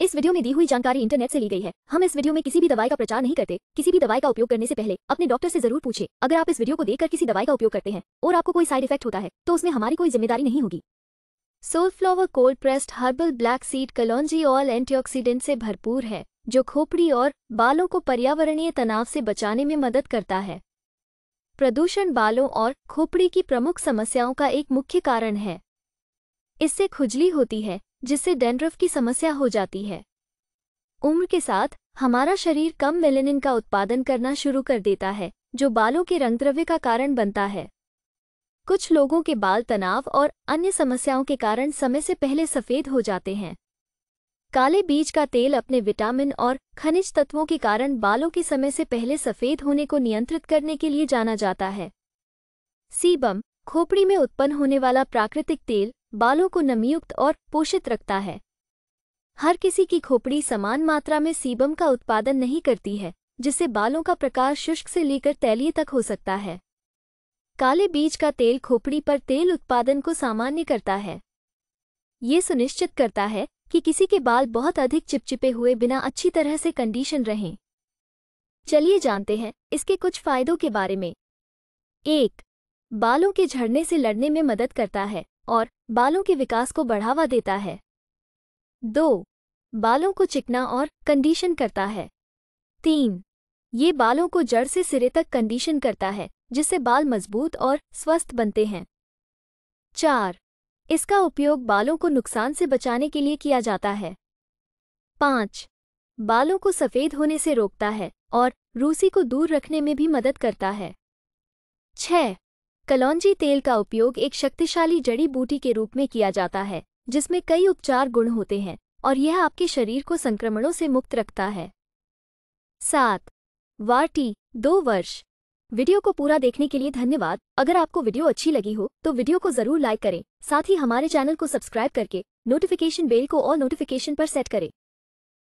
इस वीडियो में दी हुई जानकारी इंटरनेट से ली गई है हम इस वीडियो में किसी भी दवाई का प्रचार नहीं करते किसी भी दवाई का उपयोग करने से पहले अपने डॉक्टर से जरूर पूछे अगर आप इस वीडियो को देखकर किसी दवाई का उपयोग करते हैं और आपको कोई साइड इफेक्ट होता है तो उसमें हमारी कोई जिम्मेदारी नहीं होगी Soulflower cold pressed herbal black seed कलौजी ऑल एंटीऑक्सीडेंट से भरपूर है जो खोपड़ी और बालों को पर्यावरणीय तनाव से बचाने में मदद करता है प्रदूषण बालों और खोपड़ी की प्रमुख समस्याओं का एक मुख्य कारण है इससे खुजली होती है जिससे डेंड्रफ की समस्या हो जाती है उम्र के साथ हमारा शरीर कम मेलेनिन का उत्पादन करना शुरू कर देता है जो बालों के रंगद्रव्य का कारण बनता है कुछ लोगों के बाल तनाव और अन्य समस्याओं के कारण समय से पहले सफ़ेद हो जाते हैं काले बीज का तेल अपने विटामिन और खनिज तत्वों के कारण बालों के समय से पहले सफ़ेद होने को नियंत्रित करने के लिए जाना जाता है सीबम खोपड़ी में उत्पन्न होने वाला प्राकृतिक तेल बालों को नमीयुक्त और पोषित रखता है हर किसी की खोपड़ी समान मात्रा में सीबम का उत्पादन नहीं करती है जिससे बालों का प्रकार शुष्क से लेकर तैलीय तक हो सकता है काले बीज का तेल खोपड़ी पर तेल उत्पादन को सामान्य करता है ये सुनिश्चित करता है कि किसी के बाल बहुत अधिक चिपचिपे हुए बिना अच्छी तरह से कंडीशन रहें चलिए जानते हैं इसके कुछ फायदों के बारे में एक बालों के झड़ने से लड़ने में मदद करता है और बालों के विकास को बढ़ावा देता है दो बालों को चिकना और कंडीशन करता है तीन ये बालों को जड़ से सिरे तक कंडीशन करता है जिससे बाल मजबूत और स्वस्थ बनते हैं चार इसका उपयोग बालों को नुकसान से बचाने के लिए किया जाता है पाँच बालों को सफ़ेद होने से रोकता है और रूसी को दूर रखने में भी मदद करता है छह कलौंजी तेल का उपयोग एक शक्तिशाली जड़ी बूटी के रूप में किया जाता है जिसमें कई उपचार गुण होते हैं और यह आपके शरीर को संक्रमणों से मुक्त रखता है सात वार्टी दो वर्ष वीडियो को पूरा देखने के लिए धन्यवाद अगर आपको वीडियो अच्छी लगी हो तो वीडियो को जरूर लाइक करें साथ ही हमारे चैनल को सब्सक्राइब करके नोटिफिकेशन बेल को ऑल नोटिफिकेशन पर सेट करें